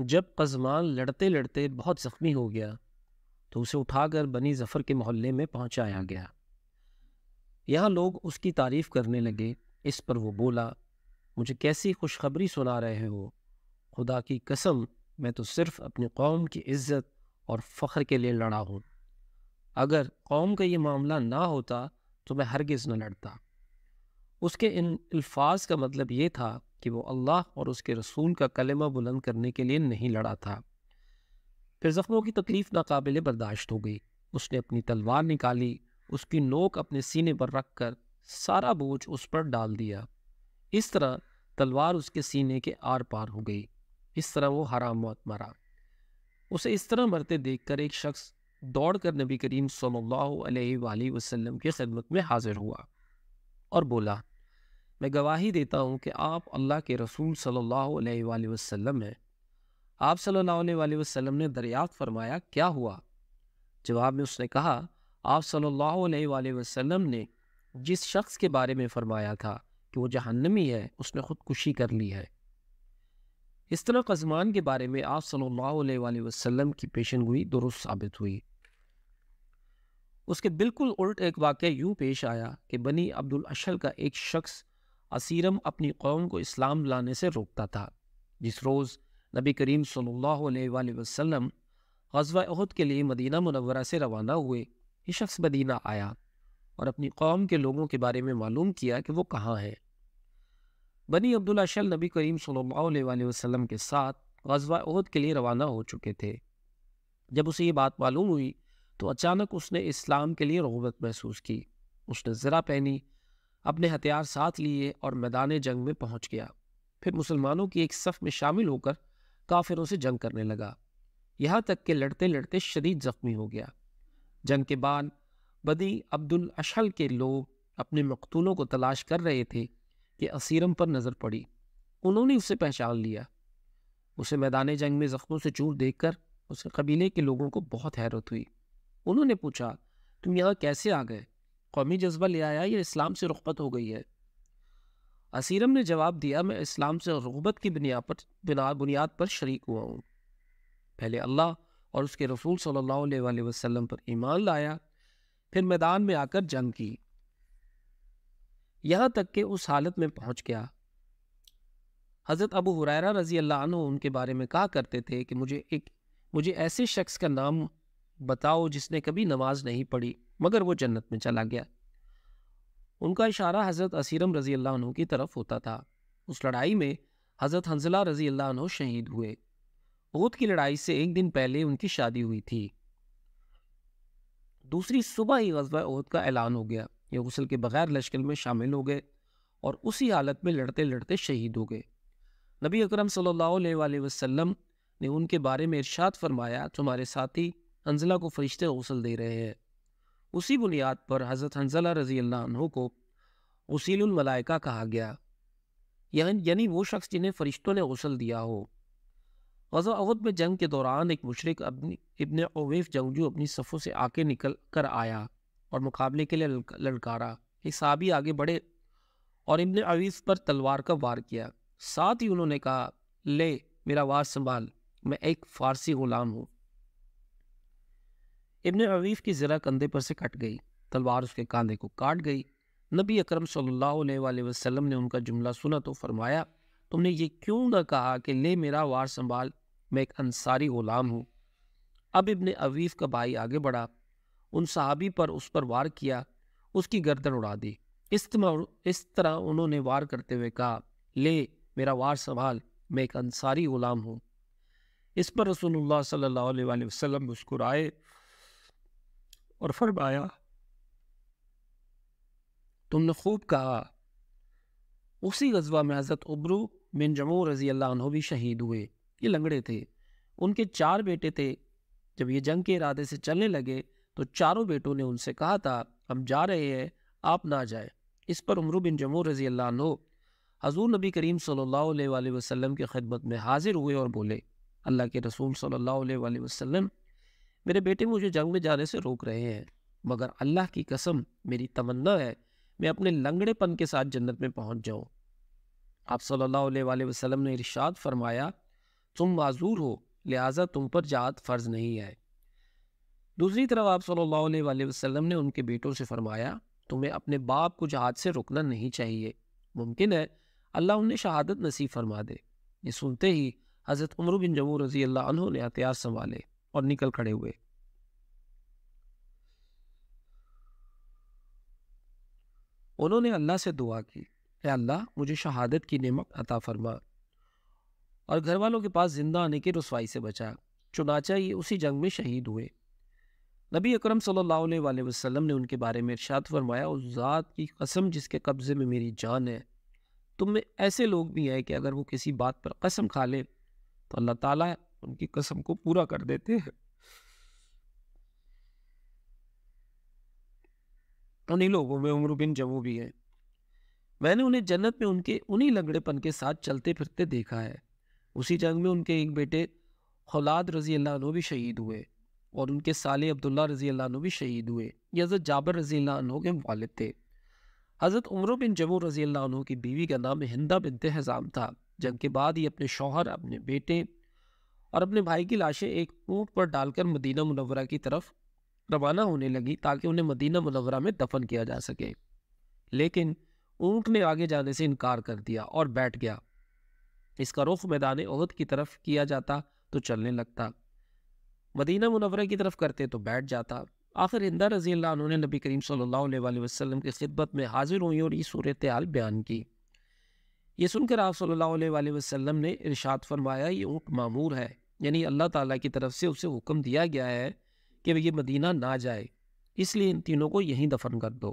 जब कजमान लड़ते लड़ते बहुत ज़ख्मी हो गया तो उसे उठाकर बनी ज़फ़र के मोहल्ले में पहुंचाया गया यहाँ लोग उसकी तारीफ़ करने लगे इस पर वो बोला मुझे कैसी खुशखबरी सुना रहे हो खुदा की कसम मैं तो सिर्फ़ अपनी कौम की इज़्ज़त और फ़ख्र के लिए लड़ा हूँ अगर कौम का ये मामला ना होता तो मैं हरगिज़ न लड़ता उसके इन अल्फाज का मतलब ये था कि वो अल्लाह और उसके रसूल का कलमा बुलंद करने के लिए नहीं लड़ा था फिर ज़ख्मों की तकलीफ़ नाकबिल बर्दाश्त हो गई उसने अपनी तलवार निकाली उसकी नोक अपने सीने पर रख कर सारा बोझ उस पर डाल दिया इस तरह तलवार उसके सीने के आर पार हो गई इस तरह वो हरा मौत मरा उसे इस तरह मरते देखकर एक शख्स दौड़ कर नबी करीम सल्लल्लाहु अलैहि वसल्लम की खिदमत में हाजिर हुआ और बोला मैं गवाही देता हूँ कि आप अल्लाह के रसूल सल्लल्लाहु अलैहि वसल्लम हैं आप सल्लल्लाहु अलैहि वसल्लम ने दरियात फरमाया क्या हुआ जवाब में उसने कहा आप सल्लल्लाहु अलैहि वसल्लम ने जिस शख्स के बारे में फरमाया था कि वो जहन्नमी है उसने ख़ुदकुशी कर ली है इस तरह कजमान के बारे में आप सल्लल्लाहु अलैहि वसल्लम की पेशन गोई दुरुस्त साबित हुई उसके बिल्कुल उल्ट एक वाक़ यूँ पेश आया कि बनी अब्दुल अशल का एक शख्स असीरम अपनी कौम को इस्लाम लाने से रोकता था जिस रोज़ नबी करीम सल्लल्लाहु अलैहि वसल्लम गजवा अहद के लिए मदीना मनवरा से रवाना हुए ये शख्स मदीना आया और अपनी कौम के लोगों के बारे में मालूम किया कि वो कहाँ है बनी अब्दुल्ला नबी करीम सल्लल्लाहु अलैहि वसल्लम के साथ गजवा अहद के लिए रवाना हो चुके थे जब उसे ये बात मालूम हुई तो अचानक उसने इस्लाम के लिए रगबत महसूस की उसने ज़रा पहनी अपने हथियार साथ लिए और मैदान जंग में पहुंच गया फिर मुसलमानों की एक सफ में शामिल होकर काफिरों से जंग करने लगा यहाँ तक कि लड़ते लड़ते शदीद जख्मी हो गया जंग के बाद बदी अब्दुल अशल के लोग अपने मकतूलों को तलाश कर रहे थे कि असीरम पर नज़र पड़ी उन्होंने उसे पहचान लिया उसे मैदान जंग में ज़ख्मों से चूर देख कर उसके कबीले के लोगों को बहुत हैरत हुई उन्होंने पूछा तुम यहाँ कैसे आ गए कौमी जज्बा ले आया ये इस्लाम से रुखबत हो गई है असीरम ने जवाब दिया मैं इस्लाम से रुगबत की बुनियाद पर बिना बुनियाद पर शरीक हुआ हूँ पहले अल्लाह और उसके रसूल सल्लल्लाहु अलैहि वसल्लम पर ईमान लाया फिर मैदान में आकर जंग की यहाँ तक के उस हालत में पहुँच गया हज़रत अबू हुरैरा रजी अल्लाह उनके बारे में कहा करते थे कि मुझे एक मुझे ऐसे शख्स का नाम बताओ जिसने कभी नमाज नहीं पढ़ी मगर वो जन्नत में चला गया उनका इशारा हज़रत असीरम रज़ी अल्लाह की तरफ होता था उस लड़ाई में हज़रत हंजला रज़ी अल्लाह शहीद हुए ओद की लड़ाई से एक दिन पहले उनकी शादी हुई थी दूसरी सुबह ही गजबा ओद का ऐलान हो गया ये गसल के बगैर लश्कर में शामिल हो गए और उसी हालत में लड़ते लड़ते शहीद हो गए नबी अकरम सल्लल्लाहु वसलम वसल्लम ने उनके बारे में इरशाद फरमाया तुम्हारे साथी हंजला को फरिश्ते गसल दे रहे हैं उसी बुनियाद पर हज़रत हंजला रज़ी अल्लाह को गसीलमलाइका कहा गया यानी वो शख्स जिन्हें फ़रिश्तों ने गसल दिया हो गजा अवध में जंग के दौरान एक मशरक़ अपनी इबन अवैफ जंगजू अपनी सफ़ों से आके निकल कर आया और मुकाबले के लिए ललकारा एक साबी आगे बढ़े और इबन अवीफ पर तलवार का वार किया साथ ही उन्होंने कहा ले मेरा वार संभाल मैं एक फ़ारसी ग़ुलाम हूँ इबन अवीफ की ज़रा कंधे पर से कट गई तलवार उसके कंधे को काट गई नबी अकरम सल्लल्लाहु ने उनका जुमला सुना तो फरमाया तुमने ये क्यों ना कहा कि ले मेरा वार संभाल मैं एक अंसारी ग़ुलाम हूँ अब इबन अवीफ का भाई आगे बढ़ा उन सहाबी पर उस पर वार किया उसकी गर्दन उड़ा दी इस इस तरह उन्होंने वार करते हुए कहा ले मेरा वार संभाल मैं एक अंसारी ग़ुलाम हूँ इस पर रसूलुल्लाह सल्ला वसलम मुस्कुराए और फरमाया तुमने खूब कहा उसी गजबा में हज़रत उबरू बिन जमो रजी अल्लाह भी शहीद हुए ये लंगड़े थे उनके चार बेटे थे जब ये जंग के इरादे से चलने लगे तो चारों बेटों ने उनसे कहा था हम जा रहे हैं आप ना जाए इस पर उमरू बिन जमो रजी अल्लाह हजूर नबी करीम सल्ला वसलम की खिदमत में हाजिर हुए और बोले अल्लाह के रसूल सल्ला वसलम मेरे बेटे मुझे जंग में जाने से रोक रहे हैं मगर अल्लाह की कसम मेरी तमन्ना है मैं अपने लंगड़ेपन के साथ जन्नत में पहुंच जाऊं आप सल्लल्लाहु अलैहि वसल्लम ने इरशाद फरमाया तुम माजूर हो लिहाजा तुम पर जात फ़र्ज नहीं है दूसरी तरफ आप सल्लल्लाहु अलैहि वसल्लम ने उनके बेटों से फरमाया तुम्हें अपने बाप को जहाज से रुकना नहीं चाहिए मुमकिन है अल्लाह उन्हें शहादत नसीब फरमा दे ये सुनते ही हज़रत उमर बिन जमू रजी अल्लाह ने हथियार संभाले और निकल खड़े हुए उन्होंने अल्लाह से दुआ की अल्लाह मुझे शहादत की नेमत अता फरमा और घर वालों के पास ज़िंदा आने की रसवाई से बचा चुनाचा ये उसी जंग में शहीद हुए नबी अकरम सल्लल्लाहु अलैहि वसल्लम ने उनके बारे में इरशाद फरमाया उस ज़ात की कसम जिसके कब्ज़े में मेरी जान है तुम में ऐसे लोग भी हैं कि अगर वो किसी बात पर कसम खा ले तो अल्लाह ताला उनकी कसम को पूरा कर देते हैं उन्हीं तो लोगों में उम्र बिन जमू भी है मैंने उन्हें जन्नत में उनके उन्हीं लंगड़ेपन के साथ चलते फिरते देखा है उसी जंग में उनके एक बेटे हौलाद रजी अल्लाह भी शहीद हुए और उनके साले अब्दुल्ला रजी अल्लाह भी शहीद हुए ये हज़रत जाबर रजी अल्लाह के वालद थे हज़रत उम्र बिन जमू रजी अल्लाह की बीवी का नाम हिंदा बिनते हज़ाम था जंग के बाद ही अपने शौहर अपने बेटे और अपने भाई की लाशें एक ऊँट पर डालकर मदीना मुनवरा की तरफ रवाना होने लगी ताकि उन्हें मदीना मुनवरा में दफन किया जा सके लेकिन ऊँट ने आगे जाने से इनकार कर दिया और बैठ गया इसका रुख मैदान ओहद की तरफ किया जाता तो चलने लगता मदीना मुनवरा की तरफ करते तो बैठ जाता आखिर हिंदा रजी उन्होंने नबी करीम सल्लल्लाहु वसलम की खिदमत में हाजिर हुई और ये सूरत आल बयान की ये सुनकर आप सल्ला अलैहि ने इरशाद फरमाया ये ऊँट मामूर है यानी अल्लाह ताला की तरफ से उसे हुक्म दिया गया है कि ये मदीना ना जाए इसलिए इन तीनों को यहीं दफन कर दो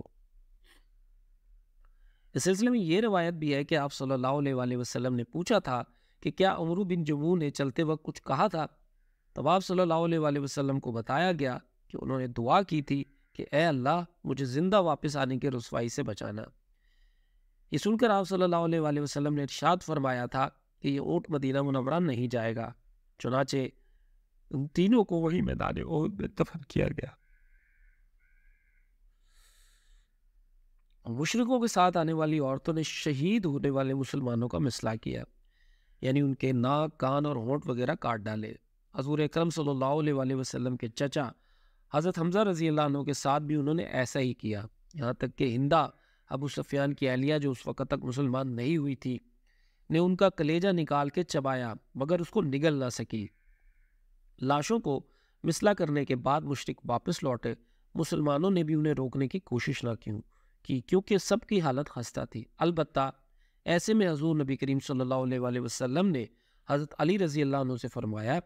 इस सिलसिले में ये रवायत भी है कि आप सल्लल्लाहु अलैहि वसल्लम ने पूछा था कि क्या उमरू बिन जमू ने चलते वक्त कुछ कहा था तब आप सल्लल्लाहु अलैहि वसल्लम को बताया गया कि उन्होंने दुआ की थी कि ए अल्लाह मुझे ज़िंदा वापस आने के रसवाई से बचाना ये सुनकर आप सल्लल्लाहु अलैहि वसल्लम ने इरशाद फरमाया था कि ये ऊँट मदीना मुनवरा नहीं जाएगा चुनाचे उन तीनों को वही मैदान दफन किया गया मुशरकों के साथ आने वाली औरतों ने शहीद होने वाले मुसलमानों का मिसला किया यानी उनके नाक कान और होंठ वगैरह काट डाले हजूर अक्रम वसल्लम के चचा हज़रत हमजा रजी अल्लाह के साथ भी उन्होंने ऐसा ही किया यहाँ तक कि हिंदा अबू सफियान की अहलिया जो उस वक़्त तक मुसलमान नहीं हुई थी ने उनका कलेजा निकाल के चबाया मगर उसको निगल ना सकी लाशों को मिसला करने के बाद मुशरक वापस लौटे मुसलमानों ने भी उन्हें रोकने की कोशिश ना क्यों की क्योंकि सबकी हालत खस्ता थी अलबत् ऐसे में हजूर नबी करीम सल वसलम ने हज़रत अली रज़ी अल्लाह से फरमाया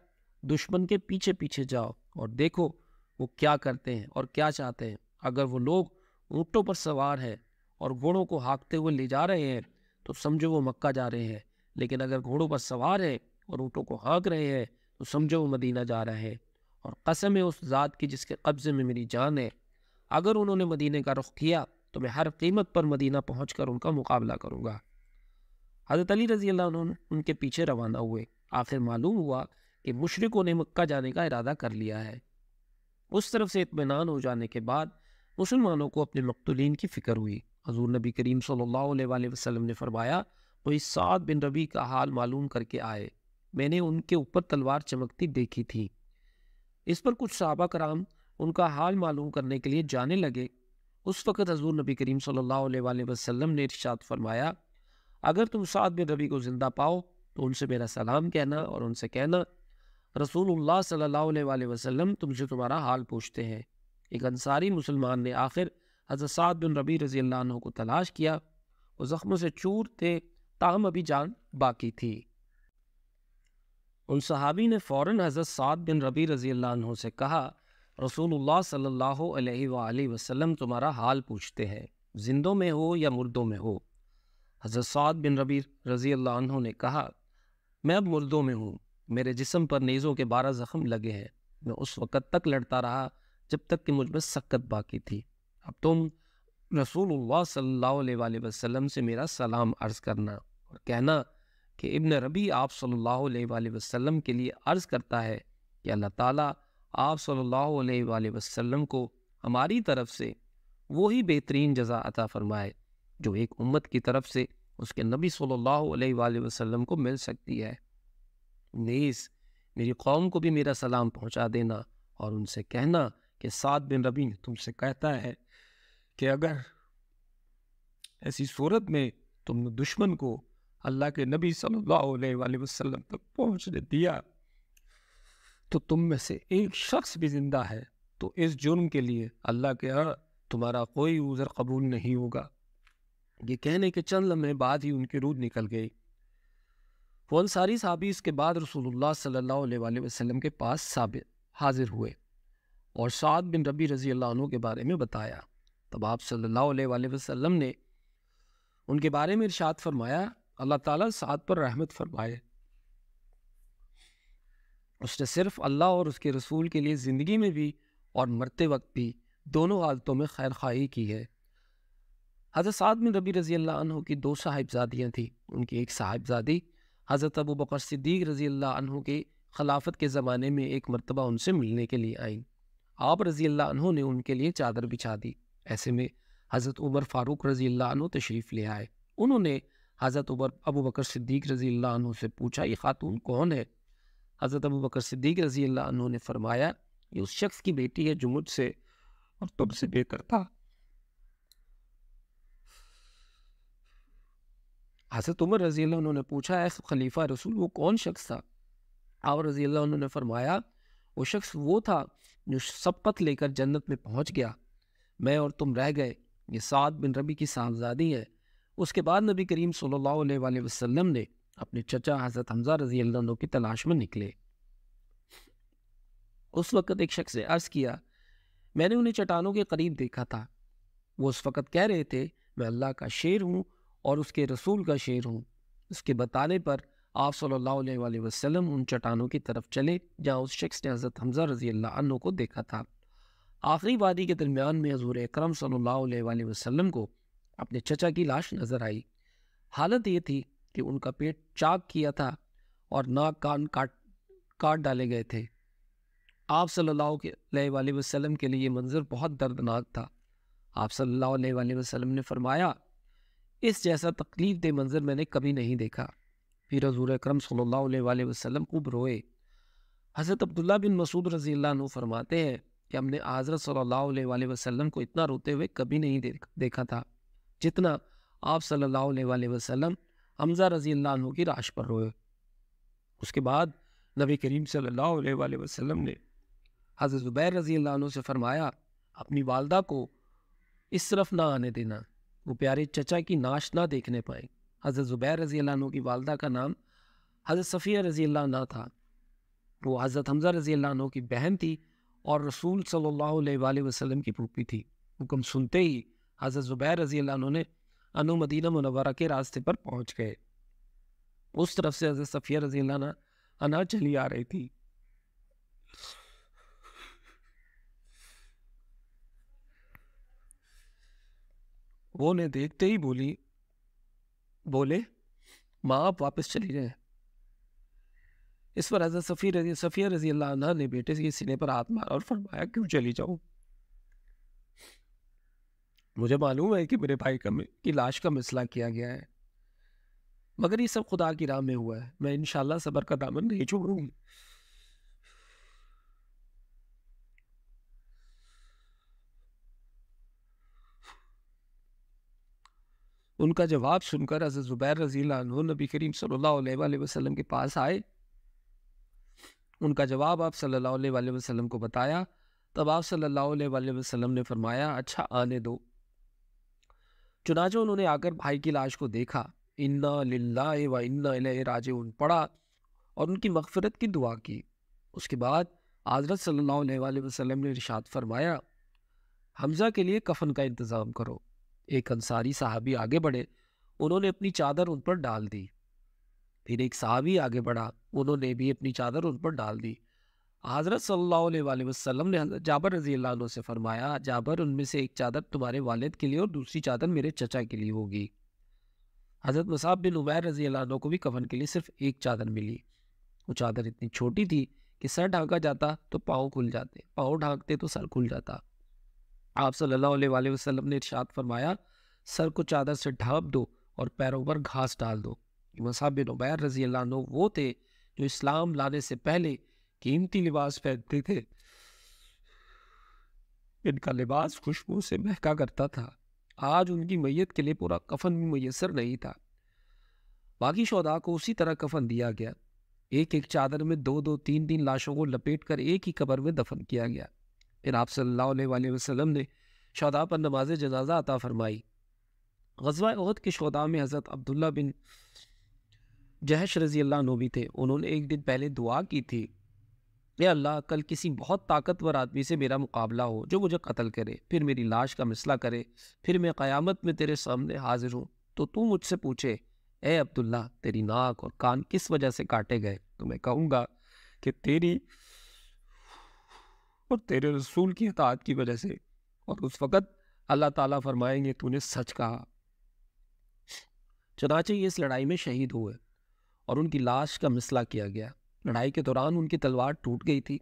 दुश्मन के पीछे पीछे जाओ और देखो वो क्या करते हैं और क्या चाहते हैं अगर वो लोग ऊँटों पर सवार हैं और घोड़ों को हाँकते हुए ले जा रहे हैं तो समझो वो मक्का जा रहे हैं लेकिन अगर घोड़ों पर सवार हैं और ऊँटों को हाँक रहे हैं तो समझो वो मदीना जा रहे हैं और कसम है उस ज़ात की जिसके कब्ज़े में मेरी जान है अगर उन्होंने मदीने का रुख किया तो मैं हर कीमत पर मदीना पहुँच कर उनका मुकाबला करूँगा हज़रत अली रज़ी अल्लाह उनके पीछे रवाना हुए आखिर मालूम हुआ कि मुशरकों ने मक्का जाने का इरादा कर लिया है उस तरफ से इतमान हो जाने के बाद मुसलमानों को अपने मकतुलिन की फ़िक्र हुई हजूर नबी करीम सल्ला वसलम ने फरमाया तो इस सात बिन रबी का हाल मालूम करके आए मैंने उनके ऊपर तलवार चमकती देखी थी इस पर कुछ सहाबा कराम उनका हाल मालूम करने के लिए जाने लगे उस वक़्त हजूर नबी करीम सल्ला वसलम ने इर्शाद फरमाया अगर तुम सात बिन रबी को ज़िंदा पाओ तो उनसे मेरा सलाम कहना और उनसे कहना रसूल सल्ला वसलम तुमसे तुम्हारा हाल पूछते हैं एक अंसारी मुसलमान ने आखिर हज़रत बिन रबी रज़ी अल्लाह को तलाश किया वो ज़ख्मों से चूर थे ताहम अभी जान बाकी थी उन सहाबी ने फ़ौर हज़रत सात बिन रबी रज़ी अल्लाह से कहा रसूलुल्लाह सल्लल्लाहु अलैहि रसूल वसल्लम तुम्हारा हाल पूछते हैं जिंदों में हो या मुर्दों में हो हज़रत सात बिन रबी रज़ी अल्लाह ने कहा मैं अब मुर्दों में हूँ मेरे जिसम पर नेज़ों के बारह ज़ख़म लगे हैं मैं उस वक़्त तक लड़ता रहा जब तक कि मुझ में सक्कत बाकी थी अब तुम रसूलुल्लाह सल्लल्लाहु अलैहि वसल्लम से मेरा सलाम अर्ज़ करना और कहना कि इब्न रबी आप सल्लल्लाहु अलैहि वसल्लम के लिए अर्ज़ करता है कि अल्लाह ताला आप सल्लल्लाहु अलैहि वसल्लम को हमारी तरफ से वही बेहतरीन जजा अता फ़रमाए जो एक उम्मत की तरफ से उसके नबी सल्ला अलैहि को मिल सकती है नीस मेरी कौम को भी मेरा सलाम पहुँचा देना और उनसे कहना कि सात बिन रबी तुमसे कहता है कि अगर ऐसी सूरत में तुमने दुश्मन को अल्लाह के नबी सल्लल्लाहु अलैहि वसल्लम तक पहुँच दिया तो तुम में से एक शख्स भी ज़िंदा है तो इस जुर्म के लिए अल्लाह के यहाँ तुम्हारा कोई उज़र कबूल नहीं होगा ये कहने के चंद लम्हे बाद ही उनकी रूद निकल गई वो अंसारी साहबी इसके बाद रसूलुल्लाह सल्लल्लाहु अलैहि वसल्लम के पास साबित हाजिर हुए और साद बिन रबी रज़ी अल्लाह के बारे में बताया तब आप सल्लल्लाहु अलैहि वसल्लम ने उनके बारे में इरशाद फरमाया अल्लाह ताला सात पर रहमत फरमाए उसने सिर्फ अल्लाह और उसके रसूल के लिए ज़िंदगी में भी और मरते वक्त भी दोनों हालतों में खैर खाई की है हज़रत साद में रबी रज़ी अल्लाह की दो साहिबजादियाँ थीं उनकी एक साहिबजादी हज़रत अबू बकर सिद्दीक रज़ी अल्लाह के खिलाफत के ज़माने में एक मरतबा उनसे मिलने के लिए आई आप रज़ी अल्लाह ने उनके लिए चादर बिछा दी ऐसे में हज़रत उमर फ़ारूक रज़ी अल्लाह तशरीफ़ ले आए उन्होंने हज़रत उमर अबू बकर सिद्दीक रज़ी अल्लाह से पूछा ये ख़ातून कौन है हज़रत अबू बकर सिद्दीक रज़ी अल्लाह ने फरमाया ये उस शख्स की बेटी है जो मुझसे और तुमसे बेहतर था हज़रत उमर रज़ी अल्लाह उन्होंने पूछा ऐसा खलीफा रसूल वो कौन शख्स था और रज़ी अल्लाह उन्होंने फरमाया वो शख्स वो था जो सबकत लेकर जन्नत में पहुँच गया मैं और तुम रह गए ये सात बिन रबी की साहबजादी है उसके बाद नबी करीम सल्ला अलैहि ने अपने चचा हज़रत हमजा रजी अल्लाह की तलाश में निकले उस वक़्त एक शख्स ने अर्ज़ किया मैंने उन्हें चट्टानों के करीब देखा था वो उस वक़्त कह रहे थे मैं अल्लाह का शेर हूँ और उसके रसूल का शेर हूँ उसके बताने पर आप सल्लल्लाहु अलैहि वसल्लम उन चट्टानों की तरफ चले जहाँ उस शख्स ने हज़रत हमजा रजी अल्लाह को देखा था आखिरी वादी के दरमियान में हजूर अक्रम सल्ला को अपने चचा की लाश नज़र आई हालत ये थी कि उनका पेट चाक किया था और नाक कान काट काट डाले गए थे आप सल्ला वसलम के लिए ये मंज़र बहुत दर्दनाक था आप सल्ला वसलम ने फरमाया इस जैसा तकलीफ दे मंज़र मैंने कभी नहीं देखा फिर हजूर अक्रम सल्ला वसलम वसल्लम उब रोए हज़रत अब्दुल्ला बिन मसूद रज़ी फरमाते हैं कि हमने हज़रत सल्लल्लाहु अलैहि वसल्लम को इतना रोते हुए कभी नहीं देख, देखा था जितना आप सल्लल्लाहु अलैहि वसल्लम हमज़ा रजी अल्लाह की राश पर रोए उसके बाद नबी करीम सल्लल्लाहु अलैहि वसल्लम ने हज़रत ज़ुबैर रजी अल्लाह से फरमाया अपनी वालदा को इस तरफ ना आने देना वो प्यारे चचा की नाश ना देखने पाए हज़रत ज़ुबैर रजी अल्लाह की वालदा का नाम हज़रत सफ़िया रजी अल्लाह था वो हज़रत हमज़ा रजी अल्लाह की बहन थी और रसूल सल्लल्लाहु अलैहि वसल्लम की पोपी थी हुक्म सुनते ही हज़रत ज़ुबैर रजी अल्लाह ने अनु मदीना मुनवरा के रास्ते पर पहुंच गए उस तरफ से हज़रत सफ़िया रजी अल्लाह अना चली आ रही थी वो ने देखते ही बोली बोले माँ आप वापस चली जाए इस पर हजरत सफ़ी सफ़िया रजी अल्लाह ने बेटे के सीने पर हाथ मारा और फरमाया क्यों चली जाऊँ मुझे मालूम है कि मेरे भाई का की लाश का मसला किया गया है मगर ये सब खुदा की राह में हुआ है मैं इन सबर का दामन नहीं छोड़ूंगी उनका जवाब सुनकर हज़रत ज़ुबैर रजील नबी करीम सल्लल्लाहु अलैहि वसल्लम के पास आए उनका जवाब आप सल्ला वसलम को बताया तब आप सल्ला वसलम ने फरमाया अच्छा आने दो चुनाचो उन्होंने आकर भाई की लाश को देखा इन्ना लिल्ला व इन्ना राजे उन पढ़ा और उनकी मगफरत की दुआ की उसके बाद हजरत सल्ला वसलम ने रिशात फरमाया हमज़ा के लिए कफन का इंतज़ाम करो एक अंसारी साहबी आगे बढ़े उन्होंने अपनी चादर उन पर डाल दी फिर एक ही आगे बढ़ा उन्होंने भी अपनी चादर उन पर डाल दी हज़रत सल्ला वसलम ने जाबर रजी से फरमाया जाबर उनमें से एक चादर तुम्हारे वालद के लिए और दूसरी चादर मेरे चचा के लिए होगी हज़रत मसाब बिन उबैर रजी को भी कफन के लिए सिर्फ एक चादर मिली वो चादर इतनी छोटी थी कि सर ढाँका जाता तो पाँव खुल जाते पाँव ढाँकते तो सर खुल जाता आप सल्ला वसलम ने इर्शाद फरमाया सर को चादर से ढांप दो और पैरों पर घास डाल दो मसाब बिन उबैर रजी अल्लाह वो थे जो इस्लाम लाने से पहले कीमती लिबास पहनते थे इनका लिबास खुशबू से महका करता था आज उनकी मैयत के लिए पूरा कफन भी मैसर नहीं था बाकी शौदा को उसी तरह कफन दिया गया एक एक चादर में दो दो तीन तीन लाशों को लपेट कर एक ही कबर में दफन किया गया फिर आप सल्लल्लाहु अलैहि वसल्लम ने शौदा पर नमाज जनाजा अता फरमाई गजवा अहद के शौदा में हज़रत अब्दुल्ला बिन जहश रजी अल्लाह नबी थे उन्होंने एक दिन पहले दुआ की थी ये अल्लाह कल किसी बहुत ताकतवर आदमी से मेरा मुकाबला हो जो मुझे कत्ल करे फिर मेरी लाश का मसला करे फिर मैं क़यामत में तेरे सामने हाजिर हूँ तो तू मुझसे पूछे ए अब्दुल्ला तेरी नाक और कान किस वजह से काटे गए तो मैं कहूँगा कि तेरी और तेरे रसूल की हतात की वजह से और उस वक़्त अल्लाह ताला फरमाएंगे तूने सच कहा चनाचे ये इस लड़ाई में शहीद हुए और उनकी लाश का मिसला किया गया लड़ाई के दौरान उनकी तलवार टूट गई थी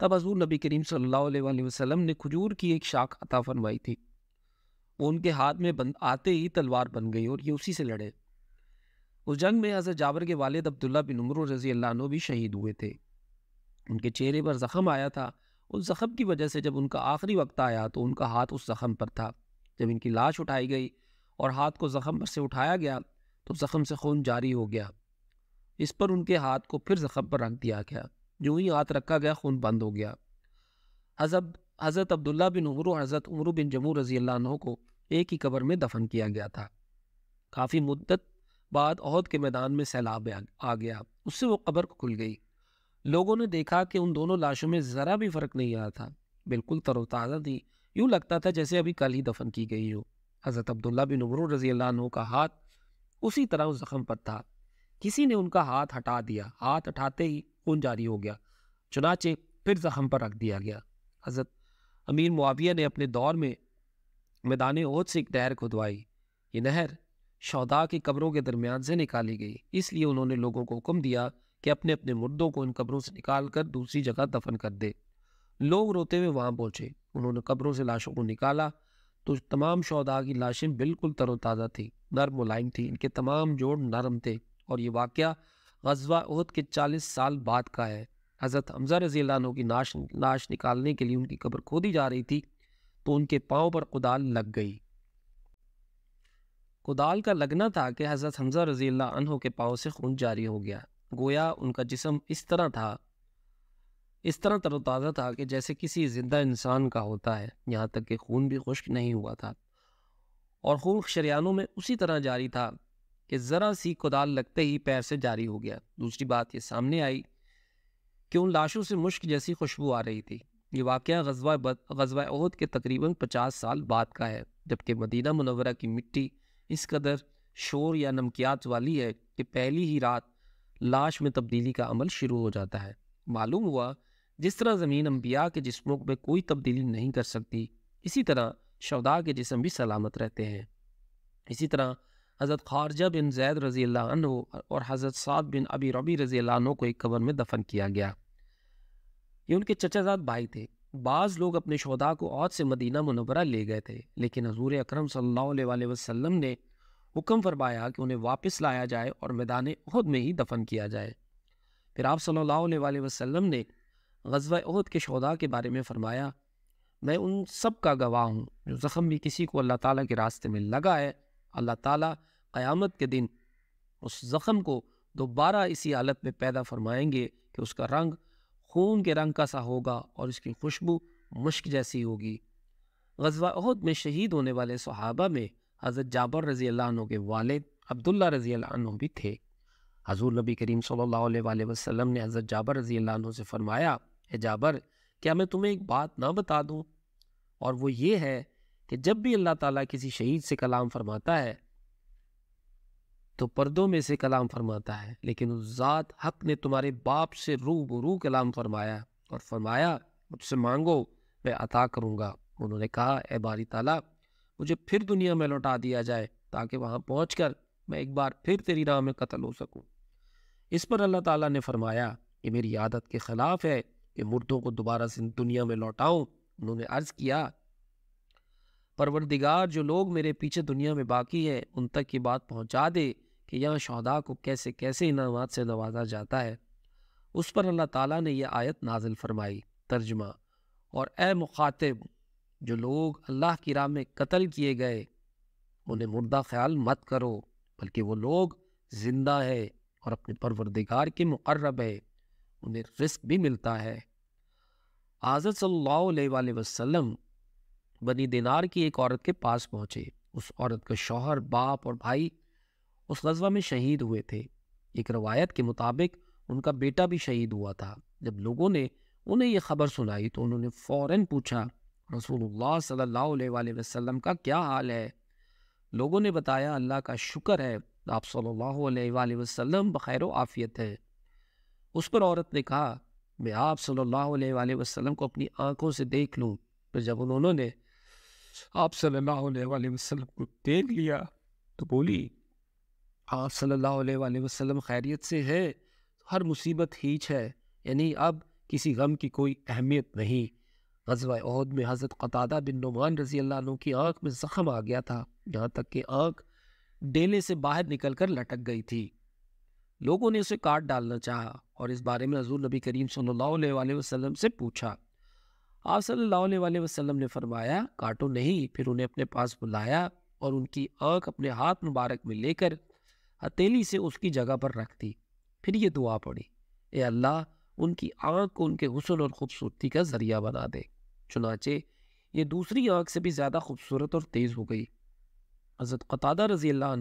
तब हजूर नबी करीम सल्ला वसलम ने खजूर की एक शाख अता फरमाई थी वो उनके हाथ में बन आते ही तलवार बन गई और ये उसी से लड़े उस जंग में हज़रत जाबर के वालिद अब्दुल्ला बिन उमर रजी अल्लाह भी शहीद हुए थे उनके चेहरे पर ज़ख़म आया था उस ज़ख़म की वजह से जब उनका आखिरी वक्त आया तो उनका हाथ उस ज़ख़म पर था जब इनकी लाश उठाई गई और हाथ को जख्म पर से उठाया गया तो जख्म से खून जारी हो गया इस पर उनके हाथ को फिर जख्म पर रख दिया गया जो ही हाथ रखा गया खून बंद हो गया हजब हज़रत अब्दुल्ला बिन उमर हज़रत उमर बिन जमू रजी अल्लाह को एक ही कबर में दफन किया गया था काफ़ी मुद्दत बाद अहद के मैदान में सैलाब आ गया उससे वो कबर खुल गई लोगों ने देखा कि उन दोनों लाशों में ज़रा भी फ़र्क नहीं आया था बिल्कुल तरोताज़ा थी यूँ लगता था जैसे अभी कल ही दफन की गई हो हज़रत अब्दुल्ला बिन उमर रजी अल्लाह का हाथ उसी तरह उस ज़ख़म पर था किसी ने उनका हाथ हटा दिया हाथ हटाते ही खून जारी हो गया चुनाचे फिर जख्म पर रख दिया गया हजरत अमीर मुआविया ने अपने दौर में मैदान ओद से एक नहर खुदवाई ये नहर शौदा की कब्रों के दरमियान से निकाली गई इसलिए उन्होंने लोगों को हुक्म दिया कि अपने अपने मुर्दों को इन कब्रों से निकाल कर दूसरी जगह दफन कर दे लोग रोते हुए वहाँ पहुँचे उन्होंने कब्रों से लाशों को निकाला तो तमाम शौदा की लाशें बिल्कुल तरोताज़ा थी नर्म मुलायम थी इनके तमाम जोड़ नरम थे और ये वाक़ गजवा उहद के चालीस साल बाद का है हज़रत हमजा रजी लानों की नाश नाश निकालने के लिए उनकी कब्र खोदी जा रही थी तो उनके पाँव पर कुदाल लग गई कुदाल का लगना था कि हज़रत हमजा रजी अनहों के पाँव से खून जारी हो गया गोया उनका जिसम इस तरह था इस तरह तरोताज़ा था कि जैसे किसी ज़िंदा इंसान का होता है यहाँ तक कि खून भी खुश्क नहीं हुआ था और खून शरियानों में उसी तरह जारी था कि ज़रा सी कुदाल लगते ही पैर से जारी हो गया दूसरी बात यह सामने आई कि उन लाशों से मुश्क जैसी खुशबू आ रही थी ये वाक़ गजवा गजवा अहद के तकरीबन पचास साल बाद का है जबकि मदीना मनवरा की मिट्टी इस कदर शोर या नमकियात वाली है कि पहली ही रात लाश में तब्दीली का अमल शुरू हो जाता है मालूम हुआ जिस तरह ज़मीन अम्बिया के जिसमों में कोई तब्दीली नहीं कर सकती इसी तरह शवदा के जिसम भी सलामत रहते हैं इसी तरह हज़रत खारजा बिन जैद रज़ी अल्लाह और हज़रत साद बिन अबी रबी रज़ी अल्लाह को एक कबर में दफन किया गया ये उनके चचाजाद भाई थे बाज़ लोग अपने शहदा को औद से मदीना मनवरा ले गए थे लेकिन हजूर अक्रम वसल्लम ने हुक्म फरमाया कि उन्हें वापस लाया जाए और मैदान अहद में ही दफन किया जाए फिर आप सल्ला वसम ने गजवा के शहदा के बारे में फ़रमाया मैं उन सब का गवाह हूँ जो ज़ख़म भी किसी को अल्लाह ताली के रास्ते में लगा है अल्लाह ताली क़यामत के दिन उस ज़ख़म को दोबारा इसी हालत में पैदा फरमाएंगे कि उसका रंग खून के रंग का सा होगा और उसकी खुशबू मुश्क जैसी होगी गजवा अहद में शहीद होने वाले सहाबा में हज़रत जाबर रज़ी अल्लाह के वालद अब्दुल्ला रज़ी अल्लाह भी थे हजूर नबी करीम सल्लल्लाहु अलैहि वसल्लम ने हज़रत जाबर रज़ी अल्लाह से फ़रमाया है जाबर क्या मैं तुम्हें एक बात ना बता दूँ और वो ये है कि जब भी अल्लाह ताला किसी शहीद से कलाम फरमाता है तो पर्दों में से कलाम फरमाता है लेकिन उस ज़ात हक ने तुम्हारे बाप से रू बरू कलाम फरमाया और फरमाया मुझसे मांगो मैं अता करूँगा उन्होंने कहा ए बारी ताला मुझे फिर दुनिया में लौटा दिया जाए ताकि वहाँ पहुँच कर मैं एक बार फिर तेरी राह में कत्ल हो सकूँ इस पर अल्लाह ताला ने फरमाया ये मेरी आदत के ख़िलाफ़ है कि मुर्दों को दोबारा से दुनिया में लौटाऊँ उन्होंने अर्ज़ किया परवरदिगार जो लोग मेरे पीछे दुनिया में बाकी हैं उन तक ये बात पहुँचा दे कि यहाँ शहदा को कैसे कैसे इनामत से नवाजा जाता है उस पर अल्लाह ताला ने यह आयत नाजिल फरमाई तर्जमा और ए मुखातिब जो लोग अल्लाह की राह में कत्ल किए गए उन्हें मुर्दा ख्याल मत करो बल्कि वो लोग ज़िंदा है और अपने परवरदिगार के मुकर्रब है उन्हें रिस्क भी मिलता है आज़त सल्ला वसम बनी दिनार की एक औरत के पास पहुँचे उस औरत का शौहर बाप और भाई उस गजबा में शहीद हुए थे एक रवायत के मुताबिक उनका बेटा भी शहीद हुआ था जब लोगों ने उन्हें यह खबर सुनाई तो उन्होंने फ़ौर पूछा रसूल सल्ला अलैहि का क्या हाल है लोगों ने बताया अल्लाह का शुक्र है आप सल्ला अलैहि बखैर आफ़ियत है उस पर औरत ने कहा मैं आप सल्ला अलैहि को अपनी आंखों से देख लूँ फिर जब उन्होंने आप सल्ला अलैहि को देख लिया तो बोली आप सल्लल्लाहु अलैहि वसल्लम खैरियत से है तो हर मुसीबत हीच है यानी अब किसी गम की कोई अहमियत नहीं गजवा अहद में हज़रत कतादा बिन नुमान रजी अल्लाह की आँख में ज़ख़म आ गया था यहाँ तक कि आँख डेले से बाहर निकल कर लटक गई थी लोगों ने उसे काट डालना चाहा और इस बारे में हजूर नबी करीम सल्लल्लाहु अलैहि वसल्लम से पूछा आप सल्लल्लाहु अलैहि वसल्लम ने फरमाया काटो नहीं फिर उन्हें अपने पास बुलाया और उनकी आँख अपने हाथ मुबारक में लेकर हथेली से उसकी जगह पर रख दी फिर ये दुआ पड़ी ए अल्लाह उनकी आँख को उनके हसन और ख़ूबसूरती का ज़रिया बना दे चुनाचे ये दूसरी आँख से भी ज़्यादा खूबसूरत और तेज़ हो गई हज़रत कतादा रजी अल्लाह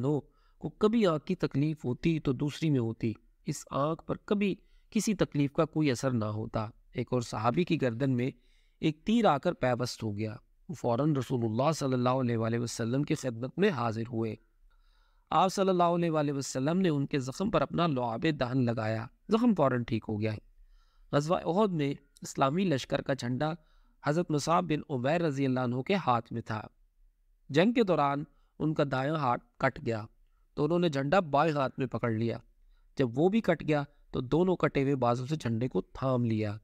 को कभी आँख की तकलीफ़ होती तो दूसरी में होती इस आँख पर कभी किसी तकलीफ़ का कोई असर ना होता एक और सहाबी की गर्दन में एक तीर आकर पैबस्त हो गया फ़ौर रसूल सल्ला अलैहि की खिदमत में हाजिर हुए आप सल्लल्लाहु अलैहि वसल्लम ने उनके ज़ख़म पर अपना लुआब दहन लगाया जख्म फ़ौर ठीक हो गया गजवा अहद में इस्लामी लश्कर का झंडा हज़रत नसाब बिन उबैर रजी के हाथ में था जंग के दौरान उनका दाया हाथ कट गया तो उन्होंने झंडा बाएँ हाथ में पकड़ लिया जब वो भी कट गया तो दोनों कटे हुए बाजों से झंडे को थाम लिया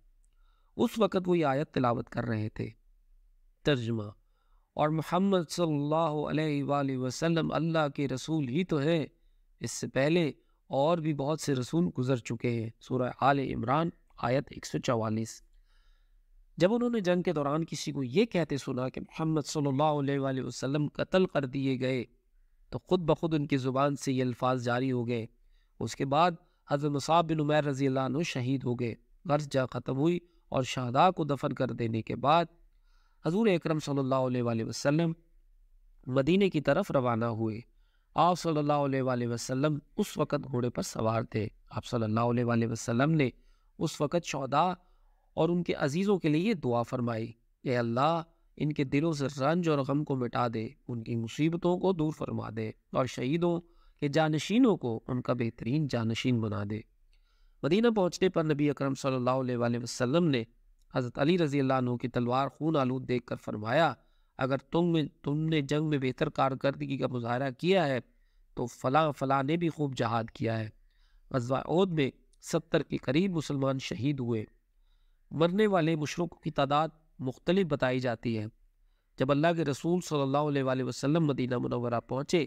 उस वक़्त वो ये आयत तिलावत कर रहे थे तर्जमा और मोहम्मद सल्लल्लाहु वसल्लम अल्लाह के रसूल ही तो हैं इससे पहले और भी बहुत से रसूल गुजर चुके हैं सूर्य आल इमरान आयत एक सौ चवालीस जब उन्होंने जंग के दौरान किसी को ये कहते सुना कि मोहम्मद सल्लल्लाहु अलैहि वसल्लम कत्ल कर दिए गए तो ख़ुद ब खुद उनकी ज़ुबान से ये अल्फाज जारी हो गए उसके बाद हज़रत मसाब बिन उमैर रज़ी शहीद हो गए गर्ज जा ख़त्म हुई और शहदा को दफन कर देने के बाद हजूर अक्रम वसम मदीने की तरफ रवाना हुए आप सल्ला वसम उस वक़्त घोड़े पर सवार थे आप सल्ला वसम ने उस वक़्त शौदा और उनके अजीज़ों के लिए दुआ फरमाई ए अल्लाह इनके दिलों से रंज और गम को मिटा दे उनकी मुसीबतों को दूर फरमा दे और शहीदों के जानशीनों को उनका बेहतरीन जानशीन बना दे मदीना पहुँचने पर नबी अकरम सल्ला वसलम ने हज़रत अली रज़ी अल्लाह की तलवार खून आलू देख कर फरमाया अगर तुम में तुमने जंग में बेहतर कारकर्दगी का मुजाहरा किया है तो फ़ला फ़ला ने भी खूब जहाद किया है गजवाद में सत्तर के करीब मुसलमान शहीद हुए मरने वाले मुशरक़ों की तादाद मुख्तलिफ बताई जाती है जब अल्लाह के रसूल सल्ला वसलम मदीना मनवरा पहुँचे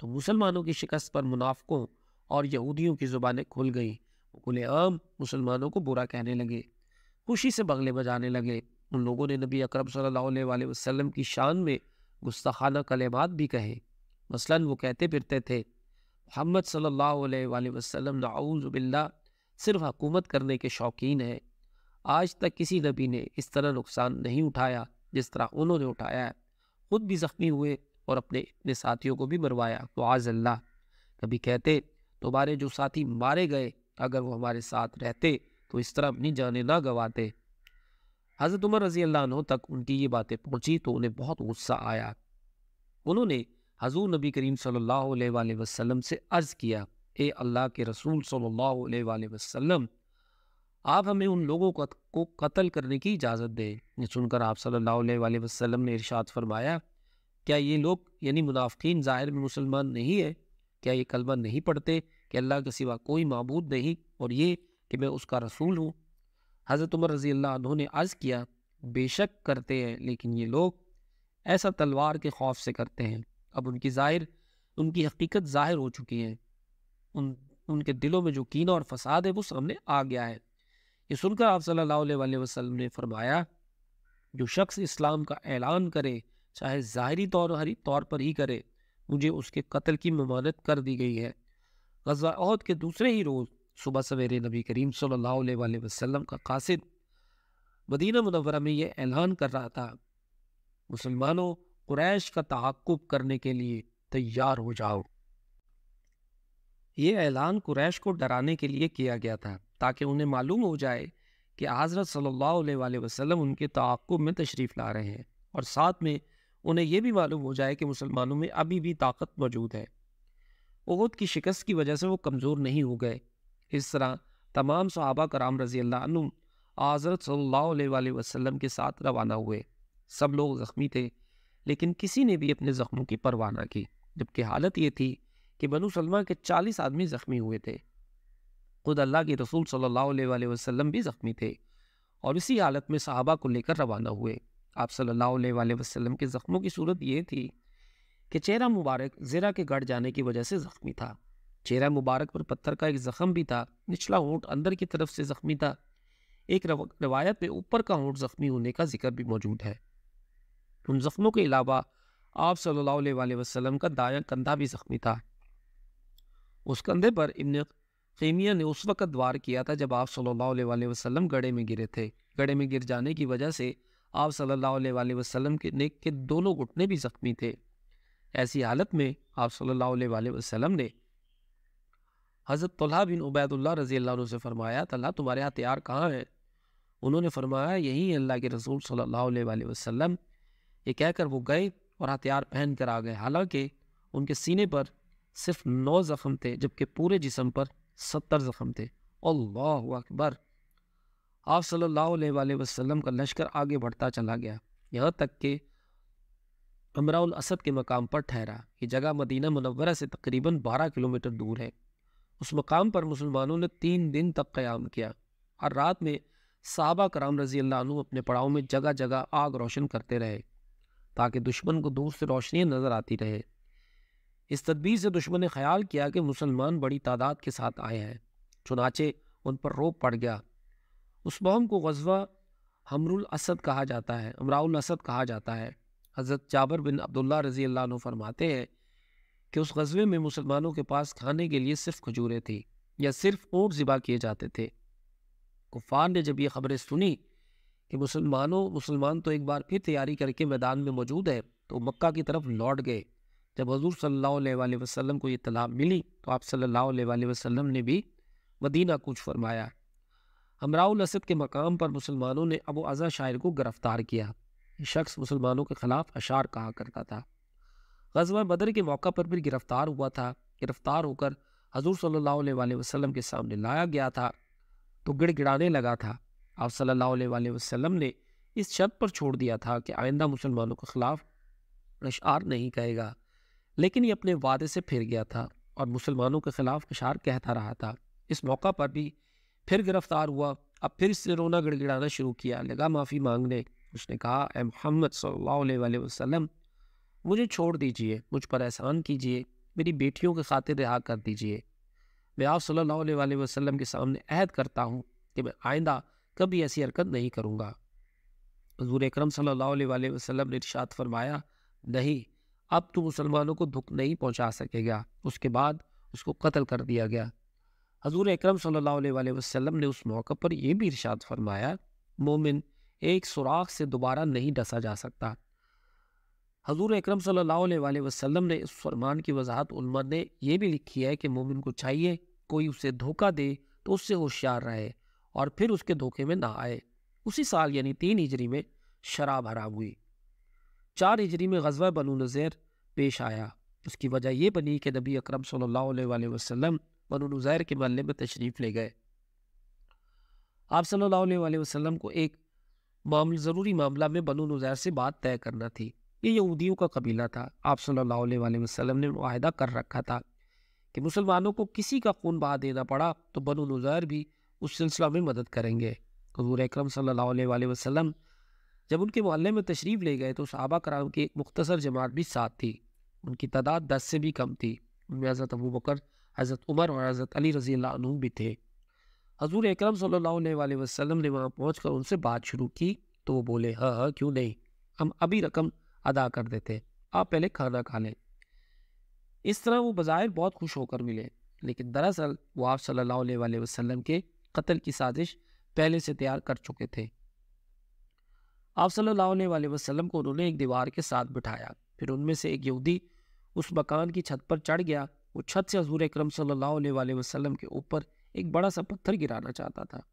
तो मुसलमानों की शिकस्त पर मुनाफ़ों और यहूदियों की ज़ुबानें खुल गईं खुलेआम मुसलमानों को बुरा कहने लगे खुशी से बगले बजाने लगे उन लोगों ने नबी अकरम सल्लल्लाहु अलैहि वसल्लम की शान में गुस्ताखाना कलेमात भी कहे मसलन वो कहते फिरते थे मोहम्मद सल्लल्लाहु अलैहि वसल्लम नाउज़बिल्ला सिर्फ हकूमत करने के शौकीन हैं आज तक किसी नबी ने इस तरह नुकसान नहीं उठाया जिस तरह उन्होंने उठाया है खुद भी ज़ख्मी हुए और अपने इतने साथियों को भी मरवाया तो आज अल्लाह कभी कहते तुम्हारे जो साथी मारे गए अगर वो हमारे साथ रहते तो इस तरह अपनी जाने ना गंवाते हज़रत उमर रजी अल्लाह तक उनकी ये बातें पहुँची तो उन्हें बहुत गुस्सा आया उन्होंने हजूर नबी करीम सल्ला अलैहि से अर्ज़ किया ए अल्लाह के रसूल सल्ला अलैहि आप हमें उन लोगों को कत्ल करने की इजाज़त दें ये सुनकर आप सल्ला वसलम ने इरशाद फरमाया क्या ये लोग यानी मुनाफ्न ज़ाहिर में मुसलमान नहीं है क्या ये कलमा नहीं पढ़ते कि अल्लाह के सिवा कोई मबूद नहीं और ये कि मैं उसका रसूल हूँ हज़रत उमर रज़ी अल्लाह ने अर्ज़ किया बेशक करते हैं लेकिन ये लोग ऐसा तलवार के खौफ से करते हैं अब उनकी ज़ाहिर उनकी हकीकत ज़ाहिर हो चुकी है उन उनके दिलों में जो कीना और फसाद है वो सामने आ गया है ये सुनकर आप सल्लल्लाहु अलैहि वसल्लम ने फरमाया जो शख्स इस्लाम का ऐलान करे चाहे ज़ाहरी तौर हरी तौर पर ही करे मुझे उसके कत्ल की ममानत कर दी गई है गजा अहद के दूसरे ही रोज़ सुबह सवेरे नबी करीम सल्ला वसलम का कासिद मदीना मनवर में यह ऐलान कर रहा था मुसलमानों कुरैश का तहक़ुब करने के लिए तैयार हो जाओ ये ऐलान कुरैश को डराने के लिए किया गया था ताकि उन्हें मालूम हो जाए कि हज़रत सल्ला वसलम उनके तहक़ुब में तशरीफ़ ला रहे हैं और साथ में उन्हें यह भी मालूम हो जाए कि मुसलमानों में अभी भी ताकत मौजूद है उहद की शिकस्त की वजह से वो कमज़ोर नहीं हो गए इस तरह तमाम सहाबा कराम रजी अल्लाह आज़रत सल्ला वसम के साथ रवाना हुए सब लोग ज़ख्मी थे लेकिन किसी ने भी अपने ज़ख्मों की परवाह ना की जबकि हालत ये थी कि बनु सलमा के चालीस आदमी ज़ख्मी हुए थे खुद अल्लाह के रसूल सल्ला वसम भी ज़ख्मी थे और इसी हालत में साहबा को लेकर रवाना हुए आप सल्ला वसम के ज़ख्मों की सूरत ये थी कि चेहरा मुबारक ज़रा के गढ़ जाने की वजह से ज़ख्मी था चेहरा मुबारक पर पत्थर का एक जख्म भी था निचला ऊँट अंदर की तरफ से जख्मी था एक रवायत में ऊपर का ऊँट जख्मी होने का जिक्र भी मौजूद है उन जख्मों के अलावा आप सल्ला वसलम का दाया कंधा भी जख्मी था उस कंधे पर इमन खेमिया ने उस वक़्त द्वार किया था जब आप सल्ला वसलम गड़े में गिरे थे गड़े में गिर जाने की वजह से आप सल्ला वसलम के नेक के दोनों घुटने भी जख्मी थे ऐसी हालत में आप सल्ला वसलम ने हज़रत तल्हा बिन उबैदुल्ला रज़ी अल्लाह से फ़रमाया तल्ला तुम्हारे हथियार कहाँ हैं उन्होंने फरमाया यही अल्लाह के रसूल सल्ला अलैहि ये कहकर वो गए और हथियार पहन कर आ गए हालांकि उनके सीने पर सिर्फ नौ ज़ख़म थे जबकि पूरे जिसम पर सत्तर ज़ख़म थे अल्लाह अकबर आप सल्ला वसलम का लश्कर आगे बढ़ता चला गया यहाँ तक कि अमराउल असद के मकाम पर ठहरा ये जगह मदीना मनवरा से तकरीबन बारह किलोमीटर दूर है उस मकाम पर मुसलमानों ने तीन दिन तक क़्याम किया हर रात में साहबा कराम रजी अल्लाह अपने पड़ाव में जगह जगह आग रोशन करते रहे ताकि दुश्मन को दूर से रोशनियाँ नज़र आती रहे इस तदबीर से दुश्मन ने ख्याल किया कि मुसलमान बड़ी तादाद के साथ आए हैं चुनाचे उन पर रोक पड़ गया उस बम को गजवा हमरुल असद कहा जाता है अमराउल असद कहा जाता है हज़रत जाबर बिन अब्दुल्ला रजी अल्लाह फरमाते हैं कि उस गजबे में मुसलमानों के पास खाने के लिए सिर्फ खजूरें थी या सिर्फ ऊँट ज़िबा किए जाते थे कुफार ने जब यह खबरें सुनी कि मुसलमानों मुसलमान तो एक बार फिर तैयारी करके मैदान में मौजूद है तो मक्का की तरफ लौट गए जब हजूर सल्ला वसलम को ये तलाब मिली तो आप सल्ला वसलम ने भी मदीना कुछ फरमाया हमराउल असद के मकाम पर मुसलमानों ने अबू अज़ा शायर को गिरफ़्तार किया शख्स मुसलमानों के ख़िलाफ़ अशार कहा करता था गजवा बदर के मौका पर भी गिरफ्तार हुआ था गिरफ्तार होकर हजूर सल्ला वसलम के सामने लाया गया था तो गिड़गिड़ाने लगा था आप सल्ला वसलम ने इस शर्त पर छोड़ दिया था कि आइंदा मुसलमानों के ख़िलाफ़ अशार नहीं कहेगा लेकिन ये अपने वादे से फिर गया था और मुसलमानों के ख़िलाफ़ अशार कहता रहा था इस मौका पर भी फिर गिरफ्तार हुआ अब फिर इसने रोना गिड़गिड़ाना शुरू किया लगा माफ़ी मांगने उसने कहा ए मोहम्मद सल्लल्लाहु वसलम मुझे छोड़ दीजिए मुझ पर एहसान कीजिए मेरी बेटियों के खातिर रिहा कर दीजिए मैं आप सल्लल्लाहु अलैहि वसल्लम के सामने अहद करता हूँ कि मैं आइंदा कभी ऐसी हरकत नहीं करूँगा हजूर अक्रम सल्ला वसलम ने इर्शाद फरमाया नहीं अब तो मुसलमानों को दुख नहीं पहुँचा सकेगा उसके बाद उसको कत्ल कर दिया गया हजूर अक्रम सल्ला वसलम ने उस मौके पर यह भी इर्शाद फरमाया मोमिन एक सुराख से दोबारा नहीं डसा जा सकता हजूर अक्रम वसल्लम ने इस फरमान की वजाहत उलमा ने यह भी लिखी है कि मोमिन को चाहिए कोई उसे धोखा दे तो उससे होशियार रहे और फिर उसके धोखे में ना आए उसी साल यानी तीन हिजरी में शराब हराम हुई चार हिजरी में गजवा बनु नज़ैर पेश आया उसकी वजह यह बनी कि नबी अक्रम वसल्लम बनु नज़ैर के महल में तशरीफ़ ले गए आप सल्ला अलैहि को एक मामल ज़रूरी मामला में बनु नज़ैर से बात तय करना थी ये यहूदियों का कबीला था आप सल्लल्लाहु अलैहि वसल्लम ने माहदा कर रखा था कि मुसलमानों को किसी का खून बहा देना पड़ा तो बनु नज़ैर भी उस सिलसिला में मदद करेंगे हजूर अक्रम सल्ला वसलम जब उनके मोहल्ले में तशरीफ़ ले गए तो सहाबा कराम की एक मुख्तसर जमात भी साथ थी उनकी तादाद दस से भी कम थी उनमें हज़रत अबू बकर हज़रत उमर और हज़रत अली रज़ी अनहु भी थे हजूर अक्रम सल्ला वसलम ने वहाँ पहुँच कर उनसे बात शुरू की तो वो बोले हाँ हाँ क्यों नहीं हम अभी रकम अदा कर देते आप पहले खाना खा लें इस तरह वो बाज़ाहिर बहुत खुश होकर मिले लेकिन दरअसल वो आप सल्ला वसम के कत्ल की साजिश पहले से तैयार कर चुके थे आप सल्ला वसम को उन्होंने एक दीवार के साथ बिठाया फिर उनमें से एक यहूदी उस मकान की छत पर चढ़ गया वो छत से हजूर अक्रम सल्ला वसलम के ऊपर एक बड़ा सा पत्थर गिराना चाहता था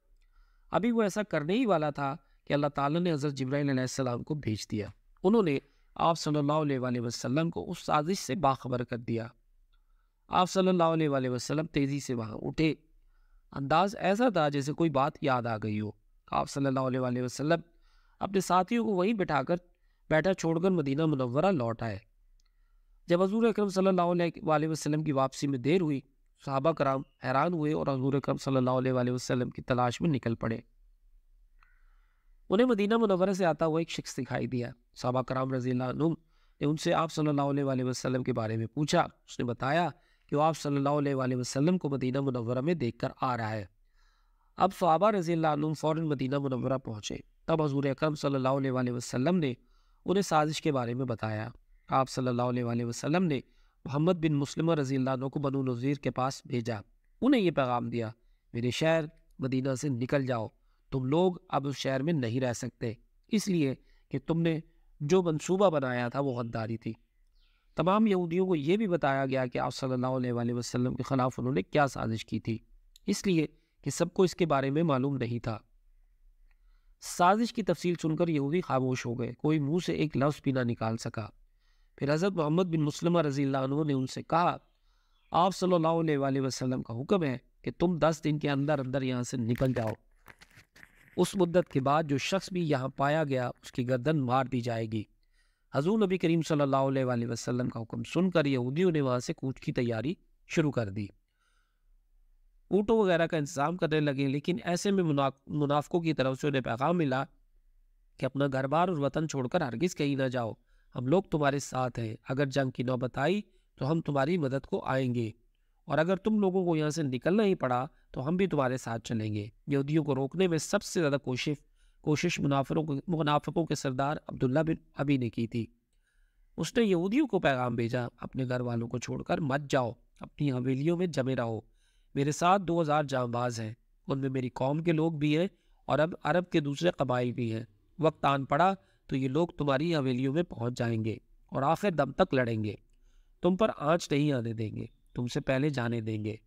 अभी वो ऐसा करने ही वाला था कि अल्लाह ताला ने हज़रत जब्राईसम को भेज दिया उन्होंने आप सल्लल्लाहु अलैहि वसल्लम को उस साजिश से बाखबर कर दिया आप सल्लल्लाहु अलैहि वसल्लम तेज़ी से वहाँ उठे अंदाज़ ऐसा था जैसे कोई बात याद आ गई हो आप सल्लल्लाहु अलैहि वसल्लम अपने साथियों को वहीं बैठाकर बैठा छोड़कर मदीना मनवरा लौट आए जब हजूर अक्रम सल्लल्लाहु वसलम की वापसी में देर हुई सहाबा कराम हैरान हुए और हजूर अक्रम सल्लल्लाहु वसलम की तलाश में निकल पड़े उन्हें मदीना मनवर से आता हुआ एक शख्स दिखाई दिया सबा कराम रजी ने उनसे आप सल्लल्लाहु अलैहि वसल्लम के बारे में पूछा उसने बताया कि वो आप सल्लल्लाहु अलैहि वसल्लम को मदीना मनवरा में देख कर आ रहा है अब सबा रजी फ़ौर मदीना मनवरा पहुँचे तब हजूर अक्रम सल्ला वसलम ने उन्हें साजिश के बारे में बताया आप सल्ला वसलम ने मोहम्मद बिन मुस्लिम रजी को बनो नज़ीर के पास भेजा उन्हें यह पैगाम दिया मेरे शहर मदीना से निकल जाओ तुम लोग अब उस शहर में नहीं रह सकते इसलिए कि तुमने जो मनसूबा बनाया था वो गद्दारी थी तमाम यहूदियों को ये भी बताया गया कि आप सल्लल्लाहु अलैहि वसल्लम के ख़िलाफ़ उन्होंने क्या साजिश की थी इसलिए कि सबको इसके बारे में मालूम नहीं था साजिश की तफसील सुनकर यहूदी खामोश हो गए कोई मुंह से एक लफ्ज़ भी ना निकाल सका फिर हज़रत मोहम्मद बिन मुसलमा रज़ी ने उनसे कहा आप सल्लल्लाहु अलैहि वसल्लम का हुक्म है कि तुम दस दिन के अंदर अंदर यहाँ से निकल जाओ उस मुद्दत के बाद जो शख्स भी यहाँ पाया गया उसकी गर्दन मार दी जाएगी हजूर नबी करीम सल्ला वसलम का हुक्म सुनकर यहूदियों ने वहाँ से कूच की तैयारी शुरू कर दी ऊँटों वगैरह का इंतज़ाम करने लगे लेकिन ऐसे में मुनाफ़ों की तरफ से उन्हें पैगाम मिला कि अपना घर बार और वतन छोड़कर हरगिज़ कहीं ना जाओ हम लोग तुम्हारे साथ हैं अगर जंग की नौबत आई तो हम तुम्हारी मदद को आएंगे और अगर तुम लोगों को यहाँ से निकलना ही पड़ा तो हम भी तुम्हारे साथ चलेंगे यहूदियों को रोकने में सबसे ज़्यादा कोशिश कोशिश मुनाफरों को मुनाफिकों के सरदार अब्दुल्ला बिन अभी ने की थी उसने यहूदियों को पैगाम भेजा अपने घर वालों को छोड़कर मत जाओ अपनी हवेलियों में जमे रहो मेरे साथ दो हज़ार जाँबाज हैं उनमें मेरी कौम के लोग भी हैं और अब अरब के दूसरे कबाइल भी हैं वक्त आन पड़ा तो ये लोग तुम्हारी हवेलियों में पहुँच जाएंगे और आखिर दम तक लड़ेंगे तुम पर आँच नहीं आने देंगे तुमसे पहले जाने देंगे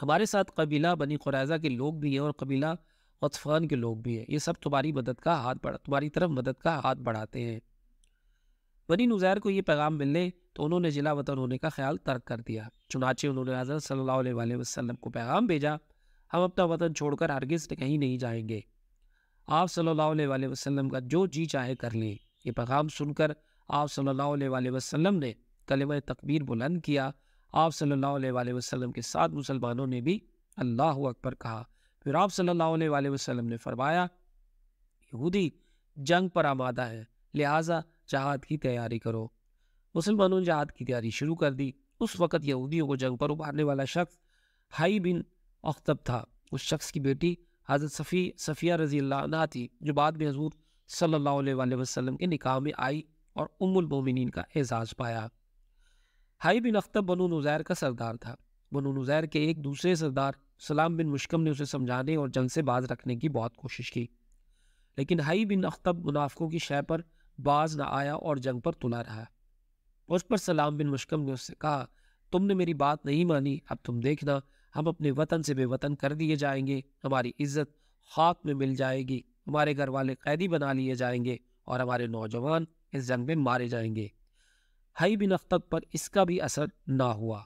हमारे साथ कबीला बनी खुराजा के लोग भी हैं और कबीला अतफान के लोग भी हैं ये सब तुम्हारी मदद का हाथ बढ़ा तुम्हारी तरफ मदद का हाथ बढ़ाते हैं बनी नुजैर को ये पैगाम मिलने तो उन्होंने जिला वतन होने का ख्याल तर्क कर दिया चुनाचे उन्होंने हजरत सल्ला वसलम को पैगाम भेजा हम अपना वतन छोड़कर हरगिज कहीं नहीं जाएंगे आप सल्ला वसलम का जो जी चाहे कर लें ये पैगाम सुनकर आप सल्ला वसलम ने कलम तकबीर बुलंद किया आप सल्लल्लाहु अलैहि वसल्लम के साथ मुसलमानों ने भी अल्लाह अकबर कहा फिर आप सल्लल्लाहु अलैहि वसल्लम ने फरमाया यहूदी जंग पर आमादा है लिहाजा जहाद की तैयारी करो मुसलमानों ने जहाद की तैयारी शुरू कर दी उस वक़्त यहूदियों को जंग पर उभारने वाला शख्स हाई बिन अख्तब था उस शख्स की बेटी हज़रत सफ़ी सफ़िया रजी अल्लाह थी जो बाद में हजूर सल्लल्लाहु अलैहि वसल्लम के निकाह में आई और उमुल मोमिन का एजाज़ पाया हाई बिन अख्तर बनु नुज़ैर का सरदार था बनु नुज़ैर के एक दूसरे सरदार सलाम बिन मुश्कम ने उसे समझाने और जंग से बाज रखने की बहुत कोशिश की लेकिन हाई बिन अख्तब मुनाफकों की शय पर बाज न आया और जंग पर तुला रहा उस पर सलाम बिन मुशकम ने उससे कहा तुमने मेरी बात नहीं मानी अब तुम देखना हम अपने वतन से बेवतन कर दिए जाएंगे हमारी इज्जत खाक में मिल जाएगी हमारे घर वाले कैदी बना लिए जाएंगे और हमारे नौजवान इस जंग में मारे जाएंगे हई बिन अख्तब पर इसका भी असर ना हुआ